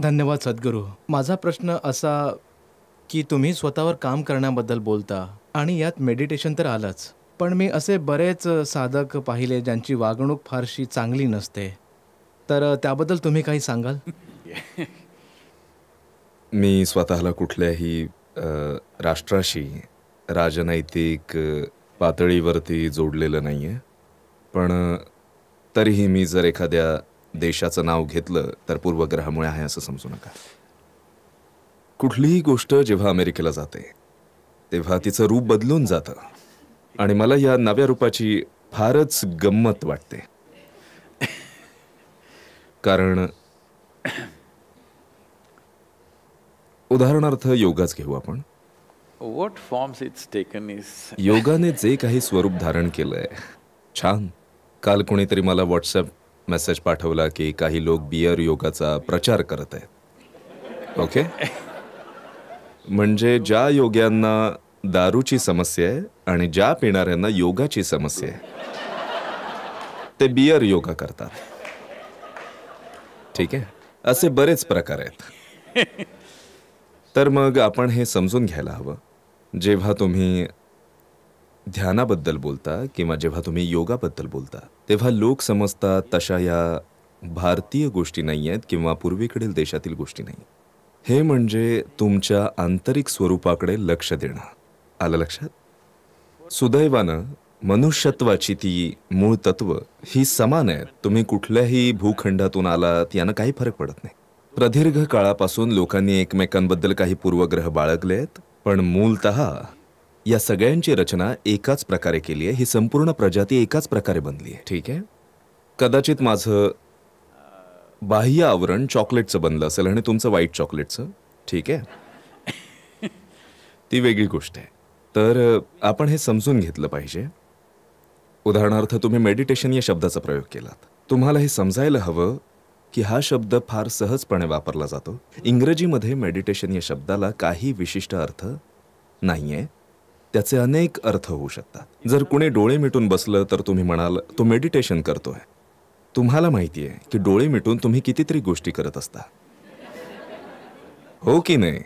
धन्यवाद सद्गुरू माझा प्रश्न असा की तुम्ही स्वतःवर काम करण्याबद्दल बोलता आणि यात मेडिटेशन तर आलंच पण मी असे बरेच साधक पाहिले ज्यांची वागणूक फारशी चांगली नसते तर त्याबद्दल तुम्ही काही सांगाल मी स्वतःला कुठल्याही राष्ट्राशी राजनैतिक पातळीवरती जोडलेलं नाही आहे पण तरीही मी जर एखाद्या देशाचं नाव घेतलं तर पूर्वग्रहामुळे आहे असं समजू नका कुठलीही गोष्ट जेव्हा अमेरिकेला जाते तेव्हा तिचं रूप बदलून जातं आणि मला या नव्या रूपाची फारच गंमत वाटते कारण उदाहरणार्थ योगाच घेऊ आपण what forms it's taken is योगाने जे काही स्वरूप धारण केलंय छान काल कोणीतरी मला व्हॉट्सअप मेसेज पाठवला की काही लोक बियर योगाचा प्रचार करत आहेत ओके म्हणजे ज्या योग्यांना दारूची समस्या आहे आणि ज्या पिणाऱ्यांना योगाची समस्या आहे ते बियर योगा करतात ठीक आहे असे बरेच प्रकार आहेत तर मग आपण हे समजून घ्यायला हवं जेव्हा तुम्ही ध्यानाबद्दल बोलता किंवा जेव्हा तुम्ही योगाबद्दल बोलता तेव्हा लोक समजतात तशा या भारतीय गोष्टी नाही आहेत किंवा पूर्वीकडील देशातील गोष्टी नाही हे म्हणजे तुमच्या आंतरिक स्वरूपाकडे लक्ष देणं आलं लक्षात सुदैवानं मनुष्यत्वाची ती मूळ तत्व ही समान आहेत तुम्ही कुठल्याही भूखंडातून आलात यानं काही फरक पडत नाही प्रदीर्घ काळापासून लोकांनी एकमेकांबद्दल काही पूर्वग्रह बाळगले आहेत पण मूलत या सगळ्यांची रचना एकाच प्रकारे केली आहे ही संपूर्ण प्रजाती एकाच प्रकारे बनली आहे ठीक आहे कदाचित माझं बाह्य आवरण चॉकलेटचं बनलं असेल आणि तुमचं वाईट चॉकलेटचं ठीक आहे ती वेगळी गोष्ट आहे तर आपण हे समजून घेतलं पाहिजे उदाहरणार्थ तुम्ही मेडिटेशन या शब्दाचा प्रयोग केलात तुम्हाला हे समजायला हवं की हा शब्द फार सहजपणे वापरला जातो इंग्रजीमध्ये मेडिटेशन या शब्दाला काही विशिष्ट अर्थ नाही आहे त्याचे अनेक अर्थ होऊ शकतात जर कुणी डोळे मिटून बसलं तर तुम्ही म्हणाल तो मेडिटेशन करतोय तुम्हाला माहिती आहे की डोळे मिटून तुम्ही कितीतरी गोष्टी करत असता हो की नाही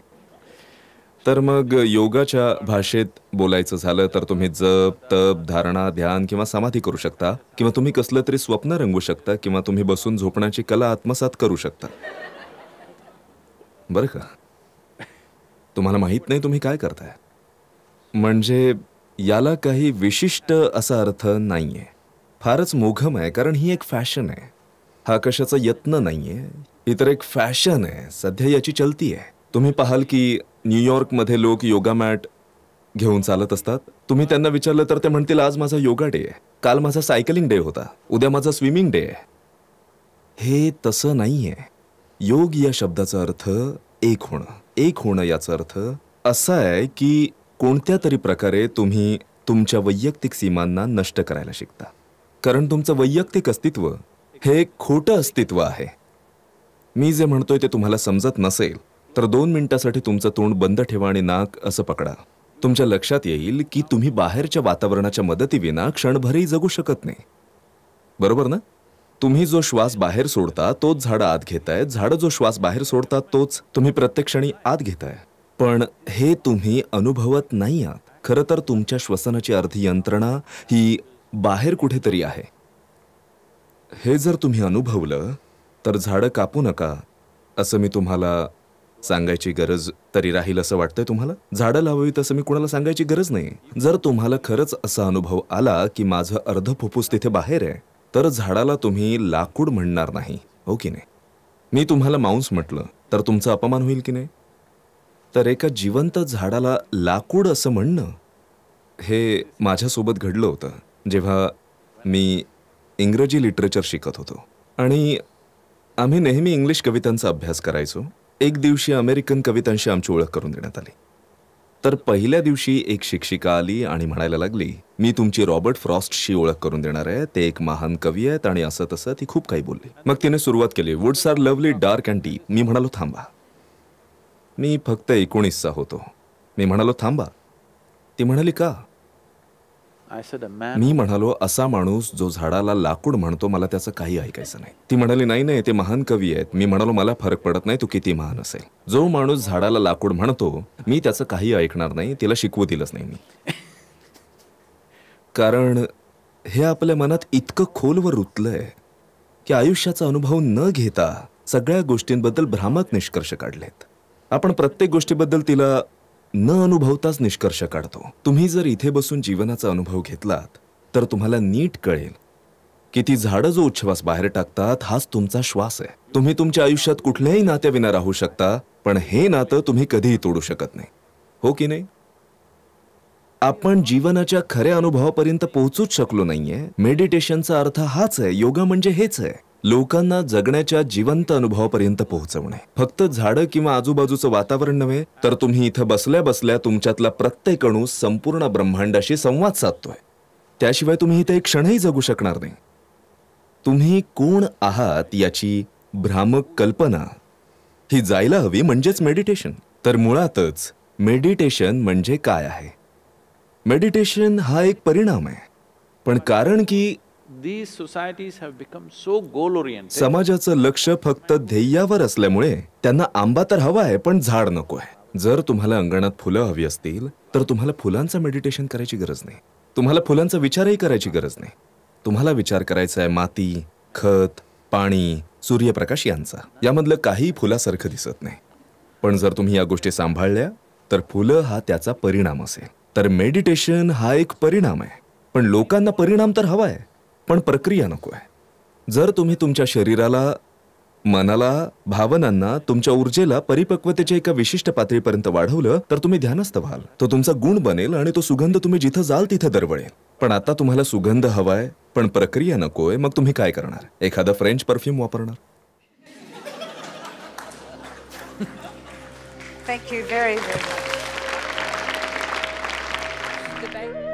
तर मग योगाच्या भाषेत बोलायचं झालं तर तुम्ही जप तप धारणा ध्यान किंवा समाधी करू शकता किंवा तुम्ही कसलं तरी स्वप्न रंगवू शकता किंवा तुम्ही बसून झोपण्याची कला आत्मसात करू शकता बरं का तुम्हाला माहीत नाही तुम्ही काय करताय म्हणजे याला काही विशिष्ट असा अर्थ नाही आहे फारच मोघम आहे कारण ही एक फॅशन आहे हा कशाचा यत्न नाही आहे ही तर एक फॅशन आहे सध्या याची चलती आहे तुम्ही पाहाल की न्यूयॉर्कमध्ये लोक योगा मॅट घेऊन चालत असतात तुम्ही त्यांना विचारलं तर ते म्हणतील आज माझा योगा डे आहे काल माझा सायकलिंग डे होता उद्या माझा स्विमिंग डे आहे हे तसं नाही आहे योग या शब्दाचा अर्थ एक होणं एक होणं याचा अर्थ असा आहे की कोणत्या तरी प्रकारे तुम्ही तुमच्या वैयक्तिक सीमांना नष्ट करायला शिकता कारण तुमचं वैयक्तिक अस्तित्व हे एक खोटं अस्तित्व आहे मी जे म्हणतोय ते तुम्हाला समजत नसेल तर दोन मिनिटासाठी तुमचं तोंड बंद ठेवा आणि नाक असं पकडा तुमच्या लक्षात येईल की तुम्ही बाहेरच्या वातावरणाच्या मदतीविना क्षणभरही जगू शकत नाही बरोबर ना तुम्ही जो श्वास बाहेर सोडता तोच झाडं आत घेताय झाडं जो श्वास बाहेर सोडतात तोच तुम्ही प्रत्येक क्षणी आत घेताय पण हे तुम्ही अनुभवत नाही आहात खरं तर तुमच्या श्वसनाची अर्धी यंत्रणा ही बाहेर कुठेतरी आहे हे जर तुम्ही अनुभवलं तर झाडं कापू नका असं मी तुम्हाला सांगायची गरज तरी राहील असं वाटतंय तुम्हाला झाडं लावावीत असं मी कुणाला सांगायची गरज नाही जर तुम्हाला खरंच असा अनुभव आला की माझं अर्ध फुफ्फूस तिथे बाहेर आहे तर झाडाला तुम्ही लाकूड म्हणणार नाही हो की नाही मी तुम्हाला मांस म्हटलं तर तुमचा अपमान होईल की नाही तर एका जिवंत झाडाला लाकूड असं म्हणणं हे माझ्यासोबत घडलं होतं जेव्हा मी इंग्रजी लिटरेचर शिकत होतो आणि आम्ही नेहमी इंग्लिश कवितांचा अभ्यास करायचो एक दिवशी अमेरिकन कवितांशी आमची ओळख करून देण्यात आली तर पहिल्या दिवशी एक शिक्षिका आली आणि म्हणायला लागली मी तुमची रॉबर्ट फ्रॉस्टशी ओळख करून देणार आहे ते एक महान कवी आहेत आणि असं तसं ती खूप काही बोलली मग तिने सुरुवात केली woods are lovely dark and deep मी म्हणालो थांबा मी फक्त एकोणीसचा होतो मी म्हणालो थांबा ती म्हणाली का मी म्हणालो असा माणूस जो झाडाला लाकूड म्हणतो मला त्याचं काही ऐकायचं नाही ती म्हणाली नाही नाही ते महान कवी आहेत मी म्हणालो मला फरक पडत नाही तू किती महान असेल जो माणूस झाडाला लाकूड म्हणतो मी त्याचं काही ऐकणार नाही तिला शिकवू दिलंच नाही मी कारण हे आपल्या मनात इतकं खोलवर रुतलंय की आयुष्याचा अनुभव न घेता सगळ्या गोष्टींबद्दल भ्रामक निष्कर्ष काढलेत आपण प्रत्येक गोष्टीबद्दल तिला न अनुभवताच निष्कर्ष काढतो तुम्ही जर इथे बसून जीवनाचा अनुभव घेतलात तर तुम्हाला नीट कळेल की ती झाडं जो उच्छवास बाहेर टाकतात हाच तुमचा श्वास आहे तुम्ही तुमच्या आयुष्यात कुठल्याही नात्याविना राहू शकता पण हे नातं तुम्ही कधीही तोडू शकत नाही हो की नाही आपण जीवनाच्या खऱ्या अनुभवापर्यंत पोहोचूच शकलो नाहीये मेडिटेशनचा अर्थ हाच आहे योगा म्हणजे हेच आहे लोकांना जगण्याच्या जिवंत अनुभवापर्यंत पोहोचवणे फक्त झाडं किंवा आजूबाजूचं वातावरण नव्हे तर तुम्ही इथं बसल्या बसल्या तुमच्यातला प्रत्येक अणू संपूर्ण ब्रह्मांडाशी संवाद साधतोय त्याशिवाय तुम्ही इथे एक क्षणही जगू शकणार नाही तुम्ही कोण आहात याची भ्रामक कल्पना ही जायला हवी म्हणजेच मेडिटेशन तर मुळातच मेडिटेशन म्हणजे काय आहे मेडिटेशन हा एक परिणाम आहे पण कारण की समाजाचं लक्ष फक्त ध्येयावर असल्यामुळे त्यांना आंबा तर हवा आहे पण झाड नको आहे जर तुम्हाला अंगणात फुलं हवी असतील तर तुम्हाला फुलांचं मेडिटेशन करायची गरज नाही तुम्हाला फुलांचा विचारही करायची गरज नाही तुम्हाला विचार करायचा आहे माती खत पाणी सूर्यप्रकाश यांचा यामधलं काही फुलासारखं दिसत नाही पण जर तुम्ही या गोष्टी सांभाळल्या तर फुलं हा त्याचा परिणाम असेल तर मेडिटेशन हा एक परिणाम आहे पण लोकांना परिणाम तर हवा आहे पण प्रक्रिया नको आहे जर तुम्ही तुमच्या शरीराला मनाला भावनांना तुमच्या ऊर्जेला परिपक्वतेच्या एका विशिष्ट पातळीपर्यंत वाढवलं तर तुम्ही ध्यानस्थ व्हाल तो तुमचा गुण बनेल आणि तो सुगंध तुम्ही जिथं जाल तिथं दरवळेल पण आता तुम्हाला सुगंध हवाय पण प्रक्रिया नकोय मग तुम्ही काय करणार एखादा फ्रेंच परफ्यूम वापरणार Thank you very,